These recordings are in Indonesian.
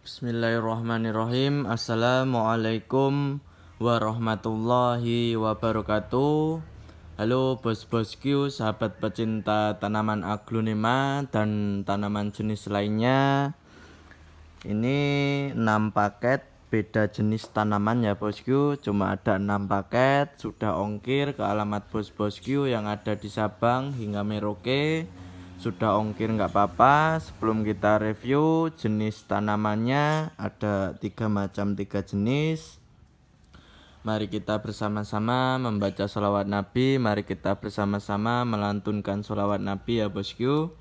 Bismillahirrahmanirrahim Assalamualaikum warahmatullahi wabarakatuh Halo bos-bosku, sahabat pecinta tanaman aglonema dan tanaman jenis lainnya Ini 6 paket beda jenis tanaman ya bosku Cuma ada 6 paket, sudah ongkir ke alamat bos-bosku yang ada di Sabang hingga Merauke sudah ongkir nggak apa-apa sebelum kita review jenis tanamannya ada tiga macam tiga jenis Mari kita bersama-sama membaca sholawat Nabi Mari kita bersama-sama melantunkan sholawat Nabi ya bosku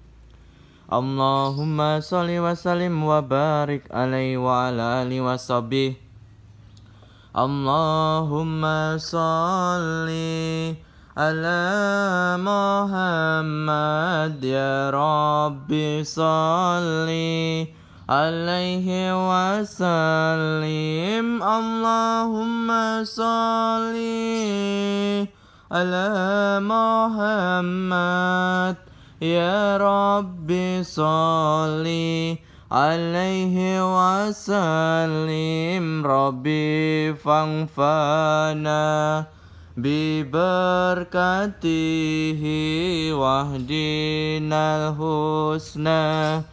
Allahumma sholli wa sallim wa barik alaihi wa ala alihi wa sabih. Allahumma sholli على محمد يا رب صل عليه وسلم اللهم صل على محمد يا رب صل عليه وسلم ربي فانفعنا Biberkatihi wahdinal husna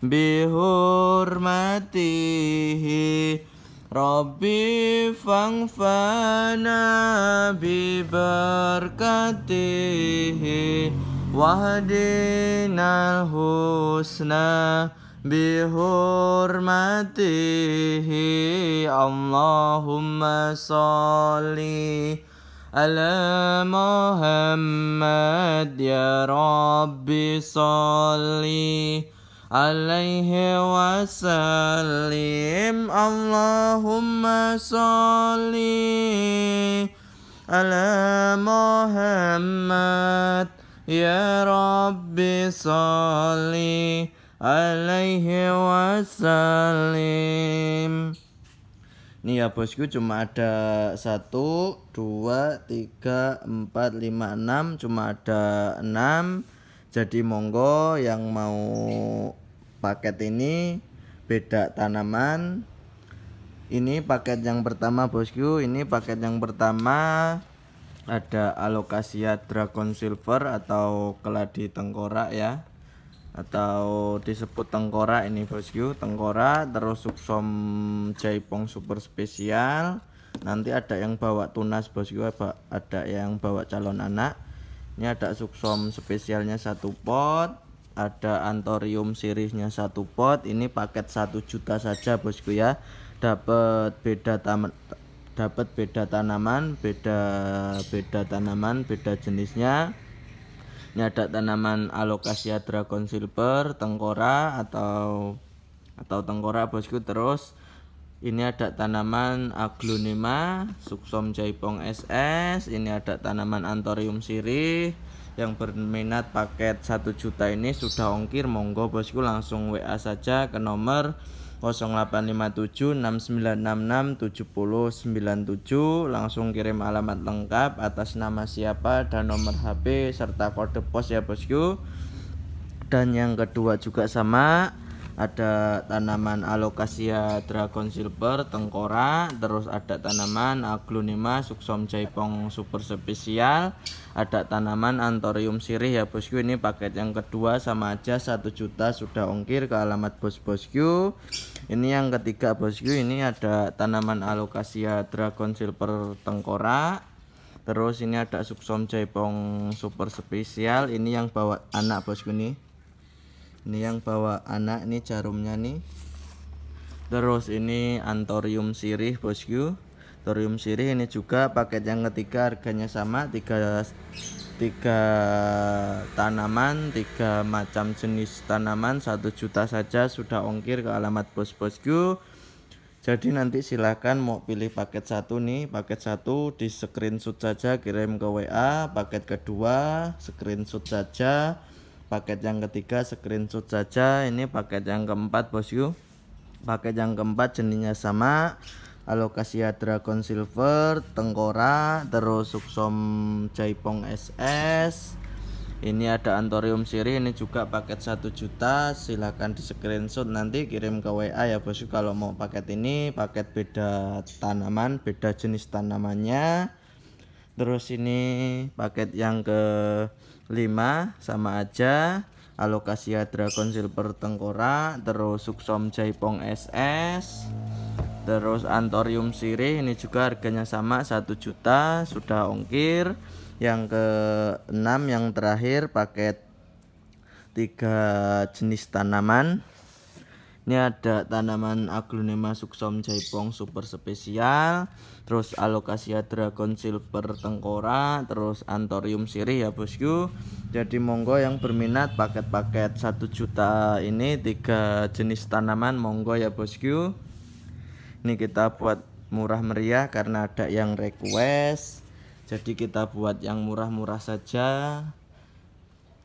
Bihurmatihi Rabbi fangfana biberkatihi Wahdinal husna bihurmatihi Allahumma salli على محمد يا رب صلي عليه وسلم اللهم صلي على محمد يا رب صلي عليه وسلم Nih ya bosku cuma ada 1, 2, 3, 4, 5, 6 Cuma ada 6 Jadi monggo yang mau paket ini Beda tanaman Ini paket yang pertama bosku Ini paket yang pertama Ada alokasia dragon silver atau keladi tengkorak ya atau disebut tengkora ini bosku tengkora terus subsom jaipong super spesial nanti ada yang bawa tunas bosku ada yang bawa calon anak ini ada subsom spesialnya satu pot ada antorium sirisnya satu pot ini paket satu juta saja bosku ya dapat beda taman dapat beda tanaman beda beda tanaman beda jenisnya ini ada tanaman alokasia dragon silver tengkora atau atau tengkora bosku terus ini ada tanaman aglonema suksom jaipong SS ini ada tanaman antorium sirih yang berminat paket 1 juta ini sudah ongkir monggo bosku langsung WA saja ke nomor 085769667097 langsung kirim alamat lengkap atas nama siapa dan nomor HP serta kode pos ya bosku dan yang kedua juga sama ada tanaman Alokasia dragon silver tengkora terus ada tanaman aglonema suksom jaipong super spesial ada tanaman antorium sirih ya bosku ini paket yang kedua sama aja satu juta sudah ongkir ke alamat bos bosku ini yang ketiga bosku ini ada tanaman Alokasia dragon silver tengkora terus ini ada suksom jaipong super spesial ini yang bawa anak bosku nih ini yang bawa anak nih jarumnya nih terus ini antorium sirih bosku antorium sirih ini juga paket yang ketiga harganya sama tiga tiga tanaman tiga macam jenis tanaman satu juta saja sudah ongkir ke alamat bos bosku jadi nanti silahkan mau pilih paket satu nih paket satu di screenshot saja kirim ke WA paket kedua screenshot saja paket yang ketiga screenshot saja ini paket yang keempat bosku paket yang keempat jenisnya sama alokasia dragon silver tengkora terus suksom jaipong ss ini ada antorium siri ini juga paket 1 juta silahkan di screenshot nanti kirim ke WA ya bosku kalau mau paket ini paket beda tanaman beda jenis tanamannya terus ini paket yang ke 5 sama aja alokasia dragon silver tengkorak terus suksom jaipong SS terus antorium sirih ini juga harganya sama satu juta sudah ongkir yang ke 6 yang terakhir paket tiga jenis tanaman ini ada tanaman aglonema suksom jaipong super spesial, terus alokasia dragon silver tengkorak, terus antorium sirih ya bosku. Jadi monggo yang berminat paket-paket 1 juta ini tiga jenis tanaman monggo ya bosku. Ini kita buat murah meriah karena ada yang request. Jadi kita buat yang murah-murah saja.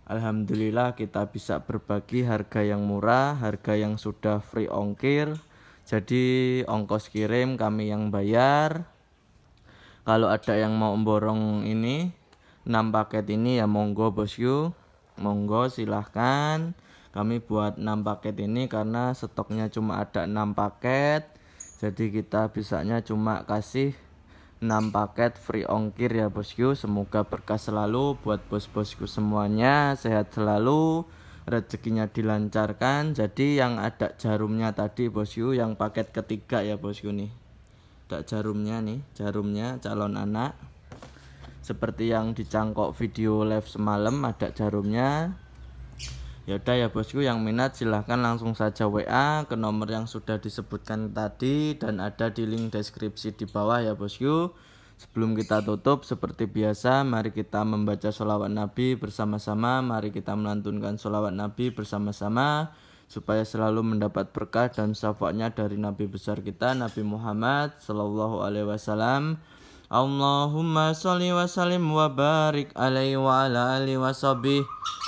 Alhamdulillah kita bisa berbagi harga yang murah, harga yang sudah free ongkir. Jadi ongkos kirim kami yang bayar. Kalau ada yang mau borong ini 6 paket ini ya monggo bosku. Monggo silahkan kami buat 6 paket ini karena stoknya cuma ada 6 paket. Jadi kita bisanya cuma kasih 6 paket free ongkir ya bosku semoga berkah selalu buat bos-bosku semuanya sehat selalu rezekinya dilancarkan jadi yang ada jarumnya tadi bosku yang paket ketiga ya bosku nih ada jarumnya nih jarumnya calon anak seperti yang dicangkok video live semalam ada jarumnya Yaudah ya bosku yang minat silahkan langsung saja WA ke nomor yang sudah disebutkan tadi dan ada di link deskripsi di bawah ya bosku. Sebelum kita tutup seperti biasa mari kita membaca sholawat Nabi bersama-sama Mari kita melantunkan sholawat Nabi bersama-sama Supaya selalu mendapat berkah dan syafaatnya dari Nabi besar kita Nabi Muhammad Sallallahu Alaihi Wasallam Allahumma sholli wa sallim wa barik alaihi wa ala alihi wa sabih.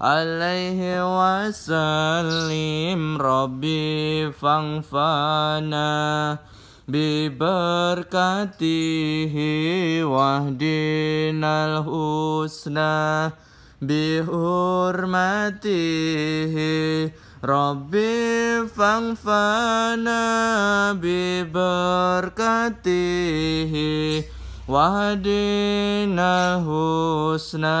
alaihi wasallim rabbi fangfana biberkatihi wahdinal husna bihurmatihi Rabbi fangfana biberkatihi wahdinal husna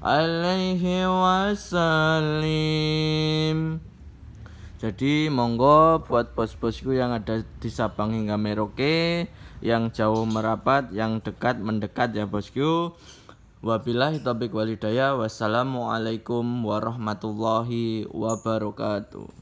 alaihi wasallim jadi monggo buat bos-bosku yang ada di Sabang hingga Merauke yang jauh merapat yang dekat mendekat ya bosku wabillahi taufik walidaya wassalamualaikum warahmatullahi wabarakatuh